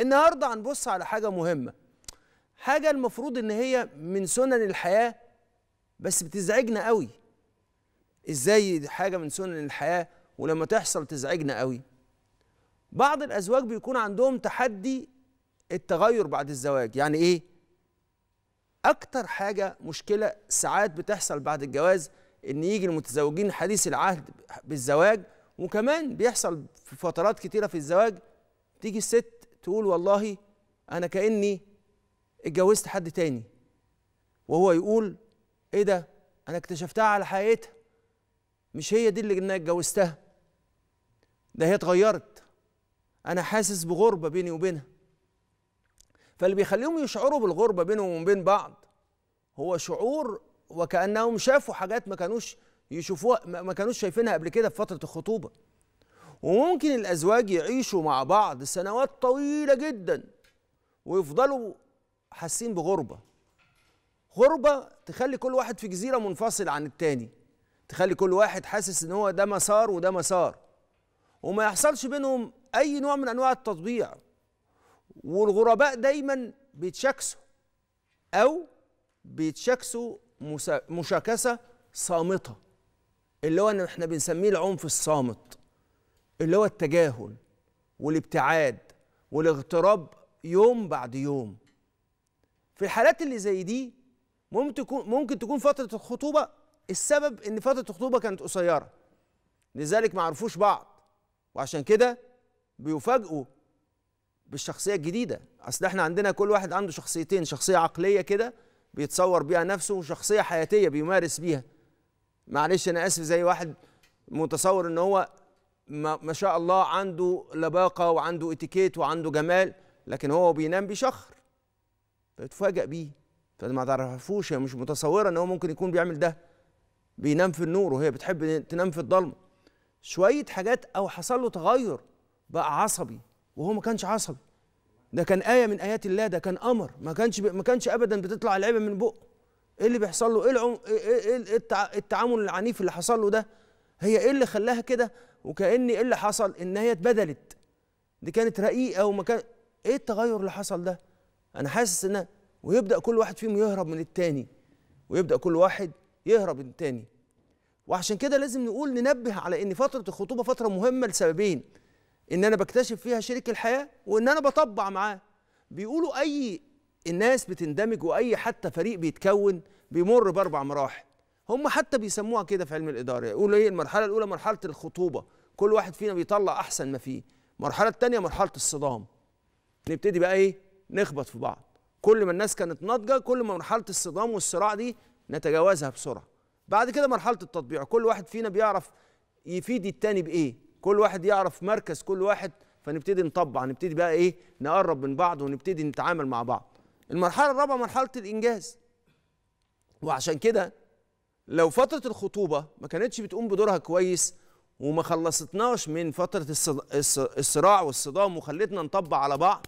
النهارده هنبص على حاجه مهمه حاجه المفروض ان هي من سنن الحياه بس بتزعجنا قوي ازاي حاجه من سنن الحياه ولما تحصل تزعجنا قوي بعض الازواج بيكون عندهم تحدي التغير بعد الزواج يعني ايه اكتر حاجه مشكله ساعات بتحصل بعد الجواز ان يجي المتزوجين حديث العهد بالزواج وكمان بيحصل في فترات كتيره في الزواج تيجي الست تقول والله انا كاني اتجوزت حد تاني وهو يقول ايه ده انا اكتشفتها على حقيقتها مش هي دي اللي انا اتجوزتها ده هي اتغيرت انا حاسس بغربه بيني وبينها فاللي بيخليهم يشعروا بالغربه بينهم وبين بعض هو شعور وكانهم شافوا حاجات ما كانوش يشوفوها ما كانوش شايفينها قبل كده في فتره الخطوبه وممكن الأزواج يعيشوا مع بعض سنوات طويلة جدا ويفضلوا حاسين بغربة غربة تخلي كل واحد في جزيرة منفصل عن التاني تخلي كل واحد حاسس ان هو ده مسار وده مسار وما يحصلش بينهم اي نوع من انواع التطبيع والغرباء دايما بيتشاكسوا او بيتشاكسوا مشاكسه صامته اللي هو احنا بنسميه العنف الصامت اللي هو التجاهل والابتعاد والاغتراب يوم بعد يوم في الحالات اللي زي دي ممكن تكون ممكن تكون فتره الخطوبه السبب ان فتره الخطوبه كانت قصيره لذلك ما عرفوش بعض وعشان كده بيفاجئوا بالشخصيه الجديده اصل احنا عندنا كل واحد عنده شخصيتين شخصيه عقليه كده بيتصور بيها نفسه وشخصيه حياتيه بيمارس بيها معلش انا اسف زي واحد متصور ان هو ما, ما شاء الله عنده لباقه وعنده اتيكيت وعنده جمال لكن هو بينام بيشخر فتفاجئ بيه فما تعرفوش هي مش متصوره ان هو ممكن يكون بيعمل ده بينام في النور وهي بتحب تنام في الضلمه شويه حاجات او حصل له تغير بقى عصبي وهو ما كانش عصبي ده كان آية من آيات الله ده كان أمر ما كانش ب... ما كانش أبدا بتطلع العيبة من بقه إيه اللي بيحصل له إيه, العم... إيه, إيه التع... التعامل العنيف اللي حصل له ده هي إيه اللي خلاها كده وكأن ايه اللي حصل ان هي اتبدلت دي كانت رقيقه وما كان ايه التغير اللي حصل ده انا حاسس ان ويبدا كل واحد فيهم يهرب من التاني ويبدا كل واحد يهرب من التاني وعشان كده لازم نقول ننبه على ان فتره الخطوبه فتره مهمه لسببين ان انا بكتشف فيها شريك الحياه وان انا بطبع معاه بيقولوا اي الناس بتندمج واي حتى فريق بيتكون بيمر باربع مراحل هم حتى بيسموها كده في علم الاداره يقولوا ايه المرحله الاولى مرحله الخطوبه كل واحد فينا بيطلع احسن ما فيه المرحله الثانيه مرحله الصدام نبتدي بقى ايه نخبط في بعض كل ما الناس كانت ناضجه كل ما مرحله الصدام والصراع دي نتجاوزها بسرعه بعد كده مرحله التطبيع كل واحد فينا بيعرف يفيد التاني بايه كل واحد يعرف مركز كل واحد فنبتدي نطبع نبتدي بقى ايه نقرب من بعض ونبتدي نتعامل مع بعض المرحله الرابعه مرحله الانجاز وعشان كده لو فتره الخطوبه ما كانتش بتقوم بدورها كويس وما خلصتناش من فتره الصراع والصدام وخلتنا نطبع على بعض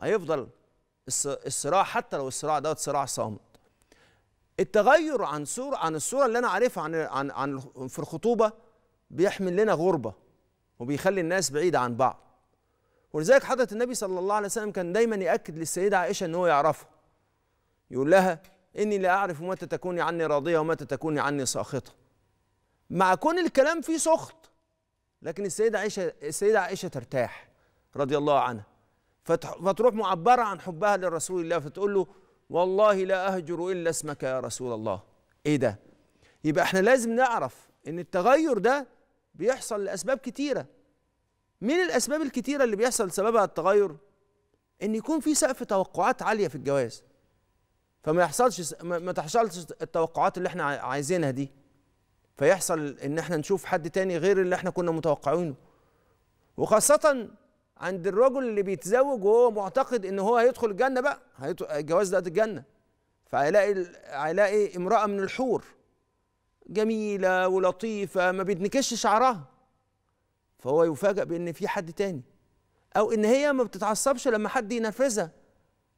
هيفضل الصراع حتى لو الصراع دوت صراع صامت التغير عن صورة عن الصورة اللي أنا عارفها عن عن عن في الخطوبة بيحمل لنا غربة وبيخلي الناس بعيدة عن بعض ولذلك حضرة النبي صلى الله عليه وسلم كان دايما يأكد للسيدة عائشة إن هو يعرفها يقول لها إني لا أعرف متى تكوني عني راضية ومتى تكوني عني ساخطة مع كون الكلام فيه سخط لكن السيدة عائشة السيدة عائشة ترتاح رضي الله عنها فتروح معبرة عن حبها لرسول الله فتقول له والله لا أهجر إلا اسمك يا رسول الله إيه ده يبقى احنا لازم نعرف إن التغير ده بيحصل لأسباب كتيرة من الأسباب الكتيرة اللي بيحصل سببها التغير إن يكون في سقف توقعات عالية في الجواز فما يحصلش ما تحصلش التوقعات اللي احنا عايزينها دي فيحصل ان احنا نشوف حد تاني غير اللي احنا كنا متوقعينه وخاصة عند الرجل اللي بيتزوج وهو معتقد ان هو هيدخل الجنة بقى الجواز ده الجنة فهيلاقي هيلاقي امرأة من الحور جميلة ولطيفة ما بيتنكش شعرها فهو يفاجأ بان في حد تاني او ان هي ما بتتعصبش لما حد ينرفزها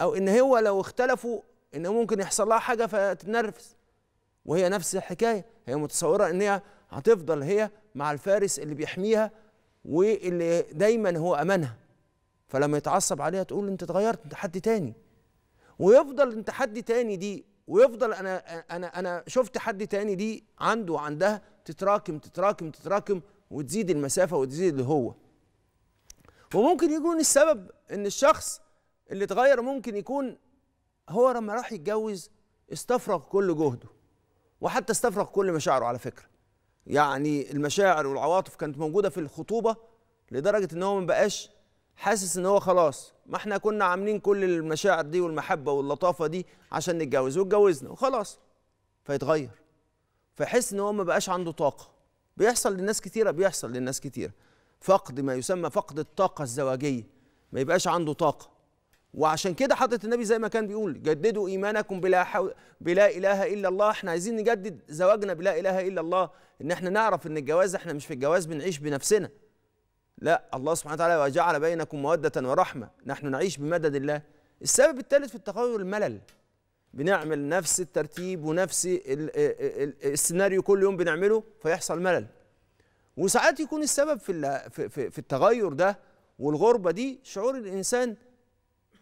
او ان هو لو اختلفوا ان ممكن يحصل لها حاجة فتتنرفز وهي نفس الحكايه هي متصوره ان هي هتفضل هي مع الفارس اللي بيحميها واللي دايما هو امانها فلما يتعصب عليها تقول انت اتغيرت انت حد تاني ويفضل انت حد تاني دي ويفضل انا انا انا شفت حد تاني دي عنده وعندها تتراكم تتراكم تتراكم وتزيد المسافه وتزيد اللي هو وممكن يكون السبب ان الشخص اللي اتغير ممكن يكون هو لما راح يتجوز استفرغ كل جهده وحتى استفرغ كل مشاعره على فكره يعني المشاعر والعواطف كانت موجوده في الخطوبه لدرجه ان هو ما بقاش حاسس ان هو خلاص ما احنا كنا عاملين كل المشاعر دي والمحبه واللطافه دي عشان نتجوز واتجوزنا وخلاص فيتغير فيحس ان هو ما بقاش عنده طاقه بيحصل لناس كتيره بيحصل لناس كتيره فقد ما يسمى فقد الطاقه الزواجيه ما يبقاش عنده طاقه وعشان كده حضره النبي زي ما كان بيقول جددوا ايمانكم بلا حو... بلا اله الا الله احنا عايزين نجدد زواجنا بلا اله الا الله ان احنا نعرف ان الجواز احنا مش في الجواز بنعيش بنفسنا لا الله سبحانه وتعالى وجعل بينكم موده ورحمه نحن نعيش بمدد الله السبب الثالث في التغير الملل بنعمل نفس الترتيب ونفس السيناريو كل يوم بنعمله فيحصل ملل وساعات يكون السبب في في التغير ده والغربه دي شعور الانسان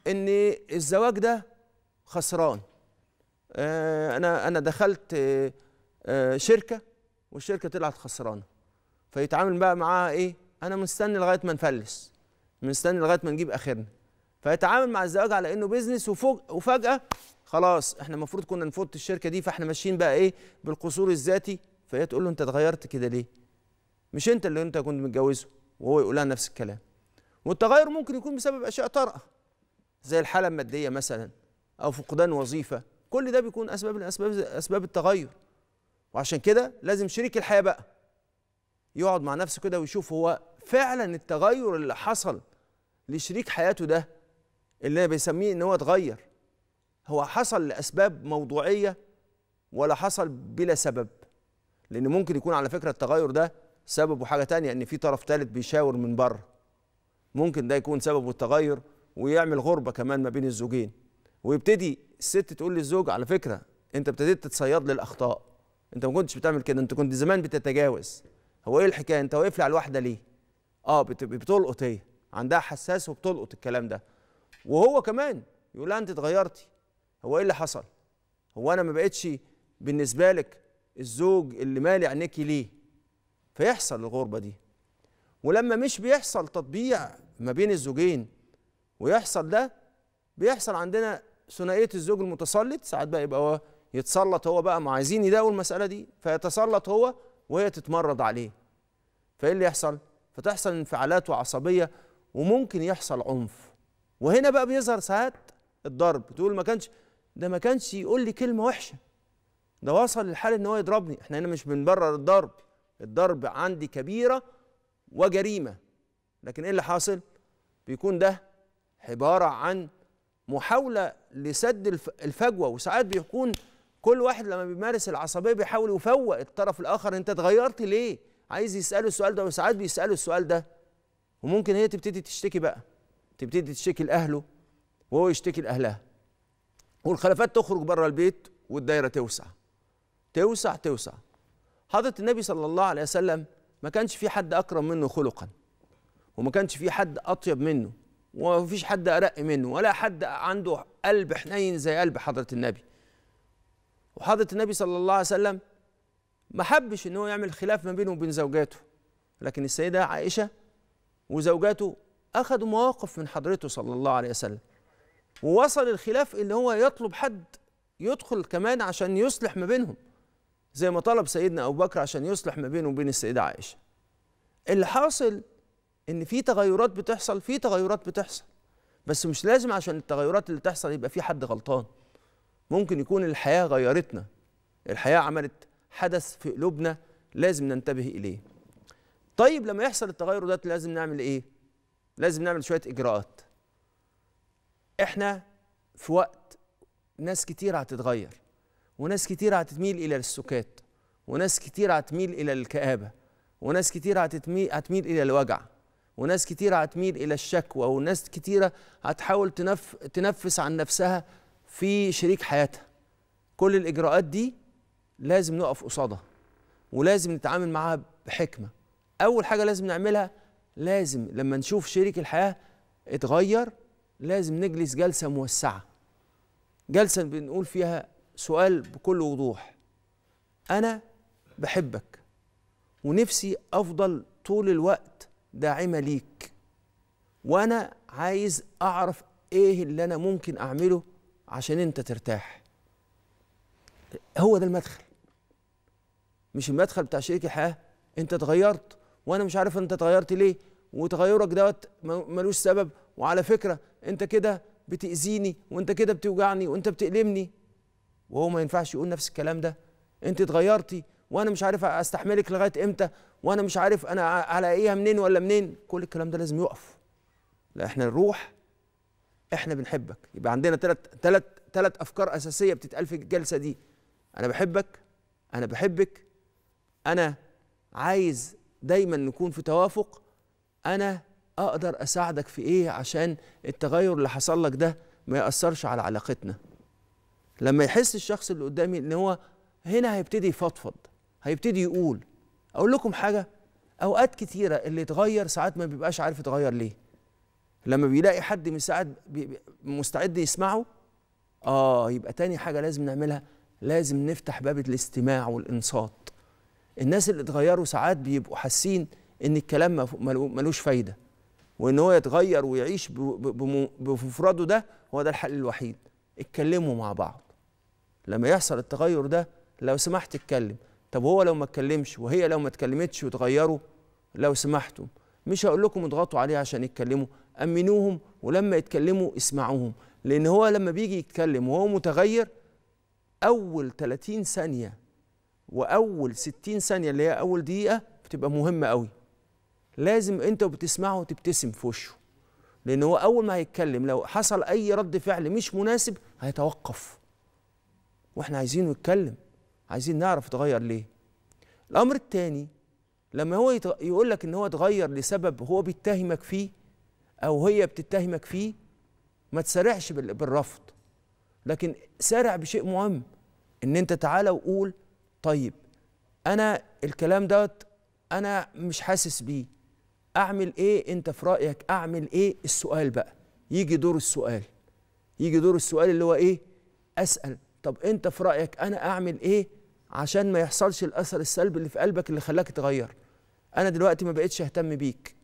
ان الزواج ده خسران آه، انا انا دخلت آه، آه، شركه والشركه طلعت خسرانه فيتعامل بقى معاها ايه انا مستني لغايه ما نفلس مستني لغايه ما نجيب اخرنا فيتعامل مع الزواج على انه بيزنس وفجاه خلاص احنا المفروض كنا نفوت الشركه دي فاحنا ماشيين بقى ايه بالقصور الذاتي فهي تقول له انت اتغيرت كده ليه مش انت اللي انت كنت متجوزه وهو يقول لها نفس الكلام والتغير ممكن يكون بسبب اشياء طارئه زي الحاله الماديه مثلا او فقدان وظيفه كل ده بيكون اسباب الاسباب اسباب التغير وعشان كده لازم شريك الحياه بقى يقعد مع نفسه كده ويشوف هو فعلا التغير اللي حصل لشريك حياته ده اللي بيسميه ان هو اتغير هو حصل لاسباب موضوعيه ولا حصل بلا سبب لان ممكن يكون على فكره التغير ده سببه حاجه تانية ان في طرف ثالث بيشاور من بره ممكن ده يكون سببه التغير ويعمل غربه كمان ما بين الزوجين ويبتدي الست تقول للزوج على فكره انت ابتديت تتصيد للاخطاء انت ما كنتش بتعمل كده انت كنت زمان بتتجاوز هو ايه الحكايه انت واقف لي على الواحده ليه اه بتلقط هي عندها حساس وبتلقط الكلام ده وهو كمان يقول لها انت اتغيرتي هو ايه اللي حصل هو انا ما بقتش بالنسبه لك الزوج اللي مالي عينيكي ليه فيحصل الغربه دي ولما مش بيحصل تطبيع ما بين الزوجين ويحصل ده بيحصل عندنا ثنائيه الزوج المتسلط ساعات بقى يبقى هو يتسلط هو بقى ما عايزين يداووا المساله دي فيتسلط هو وهي تتمرد عليه فايه اللي يحصل فتحصل انفعالات وعصبيه وممكن يحصل عنف وهنا بقى بيظهر ساعات الضرب تقول ما كانش ده ما كانش يقول لي كلمه وحشه ده وصل للحال ان هو يضربني احنا هنا مش بنبرر الضرب الضرب عندي كبيره وجريمه لكن ايه اللي حاصل بيكون ده عباره عن محاوله لسد الفجوه وساعات بيكون كل واحد لما بيمارس العصبيه بيحاول يفوق الطرف الاخر انت اتغيرت ليه؟ عايز يساله السؤال ده وساعات بيساله السؤال ده وممكن هي تبتدي تشتكي بقى تبتدي تشتكي لاهله وهو يشتكي لاهلها والخلافات تخرج بره البيت والدايره توسع توسع توسع حضرة النبي صلى الله عليه وسلم ما كانش في حد أكرم منه خلقا وما كانش في حد أطيب منه ومفيش حد ارق منه ولا حد عنده قلب حنين زي قلب حضره النبي وحضره النبي صلى الله عليه وسلم ما حبش ان هو يعمل خلاف ما بينه وبين زوجاته لكن السيده عائشه وزوجاته اخذوا مواقف من حضرته صلى الله عليه وسلم ووصل الخلاف ان هو يطلب حد يدخل كمان عشان يصلح ما بينهم زي ما طلب سيدنا ابو بكر عشان يصلح ما بينه وبين السيده عائشه اللي حاصل ان في تغيرات بتحصل في تغيرات بتحصل بس مش لازم عشان التغيرات اللي تحصل يبقى في حد غلطان ممكن يكون الحياه غيرتنا الحياه عملت حدث في قلوبنا لازم ننتبه اليه طيب لما يحصل التغير ده لازم نعمل ايه لازم نعمل شويه اجراءات احنا في وقت ناس كتير هتتغير وناس كتير هتميل الى السكات وناس كتير هتميل الى الكآبه وناس كتير هتميل الى الوجع وناس كتيرة هتميل إلى الشكوى وناس كتيرة هتحاول تنف... تنفس عن نفسها في شريك حياتها كل الإجراءات دي لازم نقف قصادها ولازم نتعامل معاها بحكمة أول حاجة لازم نعملها لازم لما نشوف شريك الحياة اتغير لازم نجلس جلسة موسعة جلسة بنقول فيها سؤال بكل وضوح أنا بحبك ونفسي أفضل طول الوقت داعمه ليك وانا عايز اعرف ايه اللي انا ممكن اعمله عشان انت ترتاح هو ده المدخل مش المدخل بتاع شريك الحياه انت اتغيرت وانا مش عارف انت اتغيرت ليه وتغيرك دوت ملوش سبب وعلى فكره انت كده بتاذيني وانت كده بتوجعني وانت بتألمني وهو ما ينفعش يقول نفس الكلام ده انت اتغيرتي وانا مش عارف استحملك لغايه امتى وانا مش عارف انا على منين ولا منين كل الكلام ده لازم يقف لا احنا نروح احنا بنحبك يبقى عندنا ثلاث ثلاث ثلاث افكار اساسيه بتتقال في الجلسه دي انا بحبك انا بحبك انا عايز دايما نكون في توافق انا اقدر اساعدك في ايه عشان التغير اللي حصل لك ده ما ياثرش على علاقتنا لما يحس الشخص اللي قدامي ان هو هنا هيبتدي يفضفض هيبتدي يقول اقول لكم حاجه اوقات كتيره اللي يتغير ساعات ما بيبقاش عارف يتغير ليه لما بيلاقي حد من ساعات مستعد يسمعه اه يبقى تاني حاجه لازم نعملها لازم نفتح باب الاستماع والانصات الناس اللي اتغيروا ساعات بيبقوا حاسين ان الكلام ملوش فايده وان هو يتغير ويعيش بمفرده ده هو ده الحل الوحيد اتكلموا مع بعض لما يحصل التغير ده لو سمحت اتكلم طب هو لو ما اتكلمش وهي لو ما اتكلمتش وتغيروا لو سمحتم مش هقول لكم اضغطوا عليه عشان يتكلموا امنوهم ولما يتكلموا اسمعوهم لان هو لما بيجي يتكلم وهو متغير اول 30 ثانيه واول 60 ثانيه اللي هي اول دقيقه بتبقى مهمه قوي لازم انت وبتسمعه تبتسم في وشه لان هو اول ما هيتكلم لو حصل اي رد فعل مش مناسب هيتوقف واحنا عايزينه يتكلم عايزين نعرف اتغير ليه الامر الثاني لما هو يقول لك ان هو اتغير لسبب هو بيتهمك فيه او هي بتتهمك فيه ما تسارعش بالرفض لكن سارع بشيء مهم ان انت تعالى وقول طيب انا الكلام دوت انا مش حاسس بيه اعمل ايه انت في رايك اعمل ايه السؤال بقى يجي دور السؤال يجي دور السؤال اللي هو ايه اسال طب انت في رايك انا اعمل ايه عشان ما يحصلش الاثر السلبي اللي في قلبك اللي خلاك تغير انا دلوقتي ما بقتش اهتم بيك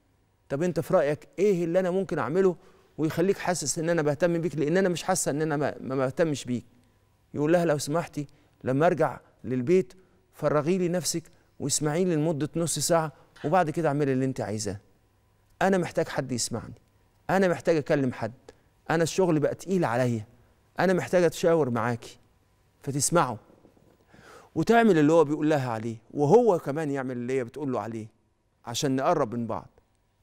طب انت في رايك ايه اللي انا ممكن اعمله ويخليك حاسس ان انا بهتم بيك لان انا مش حاسه ان انا ما بهتمش بيك يقول لها لو سمحتي لما ارجع للبيت فرغي لي نفسك واسمعي لي لمده نص ساعه وبعد كده اعملي اللي انت عايزاه انا محتاج حد يسمعني انا محتاج اكلم حد انا الشغل بقى تقيل عليا انا محتاج اتشاور معاكي فتسمعه وتعمل اللي هو بيقول لها عليه وهو كمان يعمل اللي هي بتقول له عليه عشان نقرب من بعض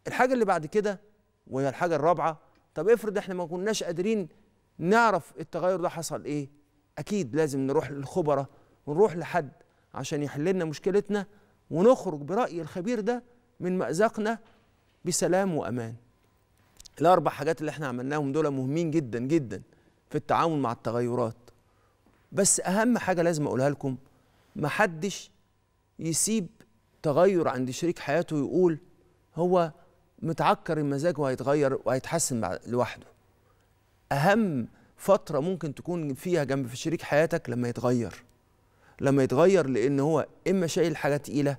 الحاجه اللي بعد كده وهي الحاجه الرابعه طب افرض احنا ما كناش قادرين نعرف التغير ده حصل ايه اكيد لازم نروح للخبراء ونروح لحد عشان يحل لنا مشكلتنا ونخرج براي الخبير ده من مازقنا بسلام وامان الاربع حاجات اللي احنا عملناهم دول مهمين جدا جدا في التعامل مع التغيرات بس اهم حاجه لازم اقولها لكم محدش يسيب تغير عند شريك حياته يقول هو متعكر المزاج وهيتغير وهيتحسن لوحده اهم فتره ممكن تكون فيها جنب في شريك حياتك لما يتغير لما يتغير لان هو اما شايل حاجه تقيله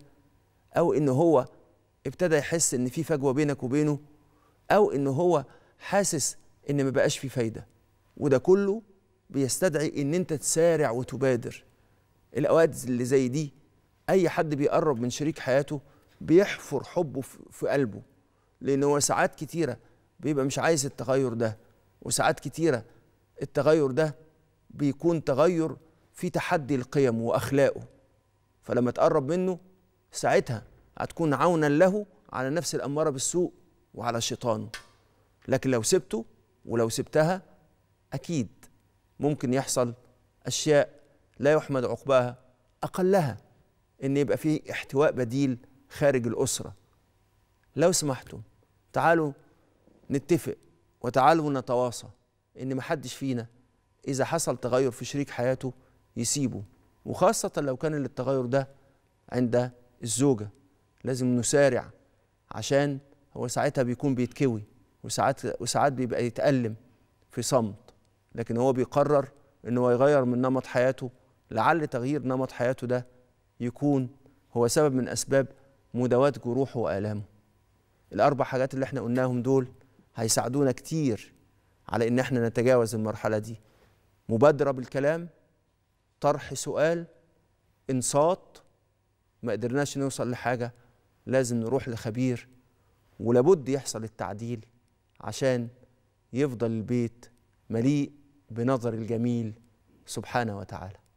او ان هو ابتدى يحس ان في فجوه بينك وبينه او ان هو حاسس ان مبقاش في فايده وده كله بيستدعي ان انت تسارع وتبادر الاوقات اللي زي دي اي حد بيقرب من شريك حياته بيحفر حبه في قلبه لان هو ساعات كتيره بيبقى مش عايز التغير ده وساعات كتيره التغير ده بيكون تغير في تحدي القيم واخلاقه فلما تقرب منه ساعتها هتكون عونا له على نفس الاماره بالسوء وعلى شيطانه لكن لو سبته ولو سبتها اكيد ممكن يحصل اشياء لا يحمد عقباها اقلها ان يبقى فيه احتواء بديل خارج الاسره لو سمحتم تعالوا نتفق وتعالوا نتواصى ان محدش فينا اذا حصل تغير في شريك حياته يسيبه وخاصه لو كان التغير ده عند الزوجه لازم نسارع عشان هو ساعتها بيكون بيتكوي وساعات وساعات بيبقى يتألم في صمت لكن هو بيقرر ان هو يغير من نمط حياته لعل تغيير نمط حياته ده يكون هو سبب من اسباب مداواة جروحه والامه الاربع حاجات اللي احنا قلناهم دول هيساعدونا كتير على ان احنا نتجاوز المرحله دي مبادره بالكلام طرح سؤال انصات ما قدرناش نوصل لحاجه لازم نروح لخبير ولابد يحصل التعديل عشان يفضل البيت مليء بنظر الجميل سبحانه وتعالى